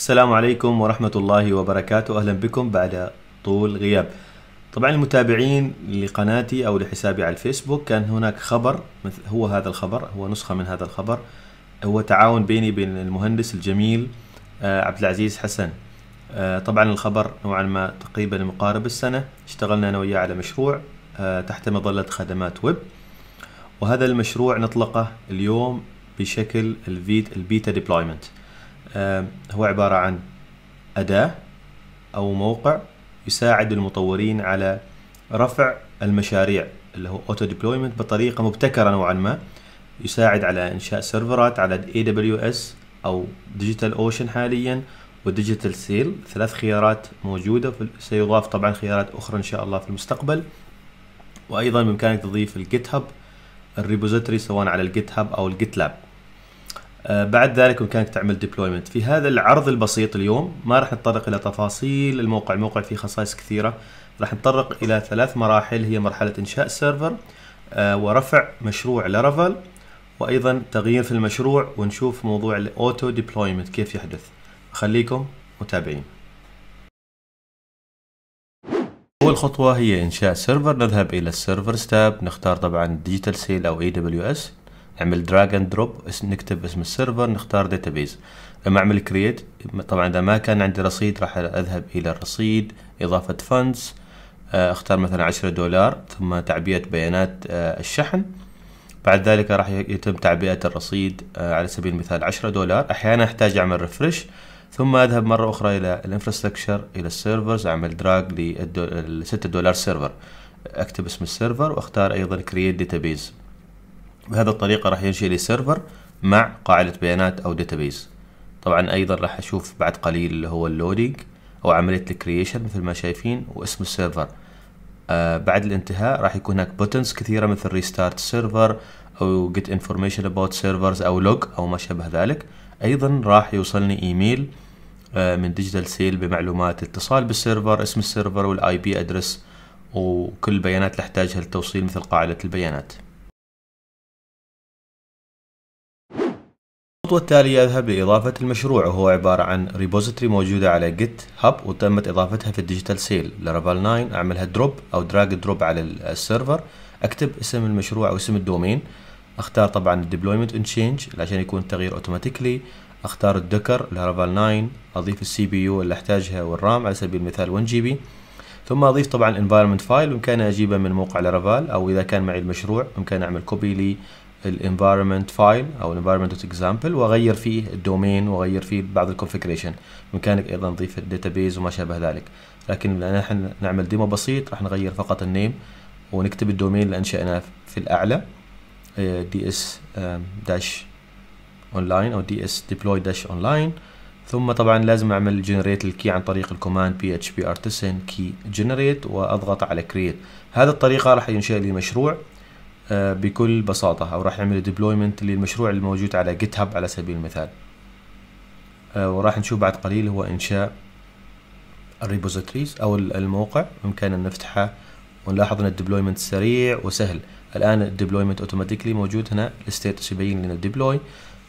السلام عليكم ورحمة الله وبركاته أهلا بكم بعد طول غياب طبعا المتابعين لقناتي أو لحسابي على الفيسبوك كان هناك خبر هو هذا الخبر هو نسخة من هذا الخبر هو تعاون بيني بين المهندس الجميل آه، عبد العزيز حسن آه، طبعا الخبر نوعا ما تقريبا مقارب السنة اشتغلنا أنا وياه على مشروع آه، تحت مظلة خدمات ويب وهذا المشروع نطلقه اليوم بشكل البيتا ديبلويمنت هو عبارة عن أداة أو موقع يساعد المطورين على رفع المشاريع اللي هو اوتو ديبلويمنت بطريقة مبتكرة نوعا ما يساعد على إنشاء سيرفرات على AWS أو ديجيتال أوشن حاليا وديجيتال سيل ثلاث خيارات موجودة سيضاف طبعا خيارات أخرى إن شاء الله في المستقبل وأيضا بإمكانك تضيف الجيت هاب الريبوزيتوري سواء على الجيت هاب أو الجيت لاب آه، بعد ذلك بامكانك تعمل ديبلويمنت في هذا العرض البسيط اليوم ما راح نتطرق الى تفاصيل الموقع الموقع فيه خصائص كثيره راح نتطرق الى ثلاث مراحل هي مرحله انشاء سيرفر آه، ورفع مشروع لارافال وايضا تغيير في المشروع ونشوف موضوع الاوتو ديبلويمنت كيف يحدث خليكم متابعين اول خطوه هي انشاء سيرفر نذهب الى السيرفر تاب نختار طبعا ديجيتال سيل او اي دبليو اس نعمل دراج اند دروب نكتب اسم السيرفر نختار داتابيز لما اعمل كرييت طبعا اذا ما كان عندي رصيد راح اذهب الى الرصيد اضافه فاندز آه، اختار مثلا عشرة دولار ثم تعبئه بيانات آه، الشحن بعد ذلك راح يتم تعبئه الرصيد آه، على سبيل المثال عشرة دولار احيانا احتاج اعمل ريفرش ثم اذهب مره اخرى الى الانفراستراكشر الى السيرفرز اعمل دراج لل 6 دولار سيرفر اكتب اسم السيرفر واختار ايضا كرييت داتابيز بهذه الطريقة راح ينشئ لي سيرفر مع قاعدة بيانات أو داتابيز طبعا أيضا راح أشوف بعد قليل اللي هو اللودينج أو عملية الكرييشن مثل ما شايفين واسم السيرفر آه بعد الانتهاء راح يكون هناك بوتنز كثيرة مثل ريستارت سيرفر أو get information about servers أو log أو ما شابه ذلك أيضا راح يوصلني إيميل آه من ديجيتال سيل بمعلومات اتصال بالسيرفر اسم السيرفر والاي بي ادرس وكل البيانات اللي احتاجها للتوصيل مثل قاعدة البيانات الخطوة التالية يذهب لإضافة المشروع وهو عبارة عن ريبوزيتري موجودة على جيت هاب وتمت إضافتها في الديجيتال سيل لرافال 9 أعملها دروب أو دراج دروب على السيرفر أكتب اسم المشروع أو اسم الدومين أختار طبعا الديبلويمنت ان تشينج عشان يكون التغيير أوتوماتيكلي أختار الدكر لرافال 9 أضيف السي بي يو اللي أحتاجها والرام على سبيل المثال 1 جي بي ثم أضيف طبعا الانفايرمنت فايل بإمكاني أجيبه من موقع لرافال أو إذا كان معي المشروع بإمكاني أعمل كوبي لي الانفايرمنت فايل او الانفايرمنت اكزامبل واغير فيه الدومين واغير فيه بعض الكونفجريشن بامكانك ايضا نضيف الداتابيز وما شابه ذلك لكن نحن نعمل ديمو بسيط راح نغير فقط النيم ونكتب الدومين اللي انشأناه في الاعلى دي اس داش اونلاين او دي اس ديبلوي داش اونلاين ثم طبعا لازم اعمل جنريت الكي عن طريق الكوماند بي اتش بي ارتسن كي جنريت واضغط على كريت هذه الطريقه راح ينشئ لي مشروع آه، بكل بساطة أو راح نعمل ديبلويمنت للمشروع الموجود على جيت هاب على سبيل المثال آه، وراح نشوف بعد قليل هو إنشاء الريبوزيتريز أو الموقع بإمكاننا نفتحه ونلاحظ أن الديبلويمنت سريع وسهل الآن الديبلويمنت أوتوماتيكلي موجود هنا الستيتس يبين لنا الديبلوي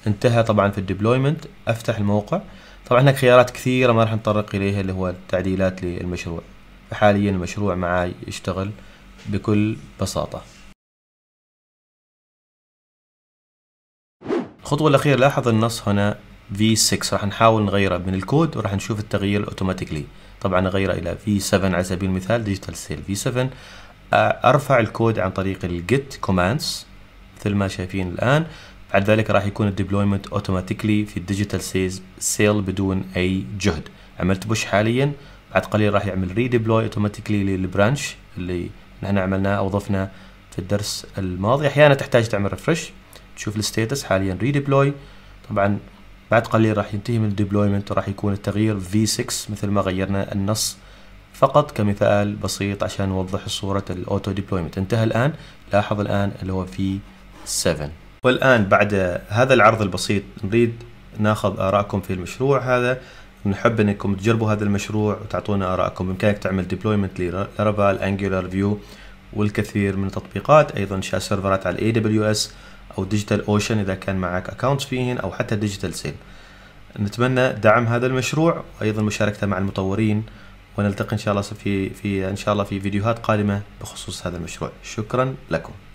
انتهى طبعا في الديبلويمنت أفتح الموقع طبعا هناك خيارات كثيرة ما راح نتطرق إليها اللي هو التعديلات للمشروع فحاليا المشروع معي يشتغل بكل بساطة الخطوة الأخيرة لاحظ النص هنا V6 راح نحاول نغيره من الكود وراح نشوف التغيير اوتوماتيكلي طبعا نغيره إلى V7 على سبيل المثال ديجيتال سيل V7 أرفع الكود عن طريق الـ Git commands مثل ما شايفين الآن بعد ذلك راح يكون الديبلويمنت اوتوماتيكلي في الديجيتال سيل بدون أي جهد عملت بوش حاليا بعد قليل راح يعمل ريديبلوي اوتوماتيكلي للبرانش اللي نحن عملناه او ضفناه في الدرس الماضي احيانا تحتاج تعمل ريفرش تشوف الستاتس حاليا ريديبلوي طبعا بعد قليل راح ينتهي من الديبلويمنت وراح يكون التغيير V6 مثل ما غيرنا النص فقط كمثال بسيط عشان نوضح صورة الاوتو ديبلويمنت انتهى الان لاحظ الان اللي هو V7 والان بعد هذا العرض البسيط نريد ناخذ ارائكم في المشروع هذا نحب انكم تجربوا هذا المشروع وتعطونا ارائكم بامكانك تعمل ديبلويمنت لرافال انجولار فيو والكثير من التطبيقات ايضا شا سيرفرات على الاي دبليو اس او ديجيتال اوشن اذا كان معك اكونت فيهن او حتى ديجيتال سيل نتمنى دعم هذا المشروع وايضا مشاركته مع المطورين ونلتقي ان شاء الله في في ان شاء الله في فيديوهات قادمه بخصوص هذا المشروع شكرا لكم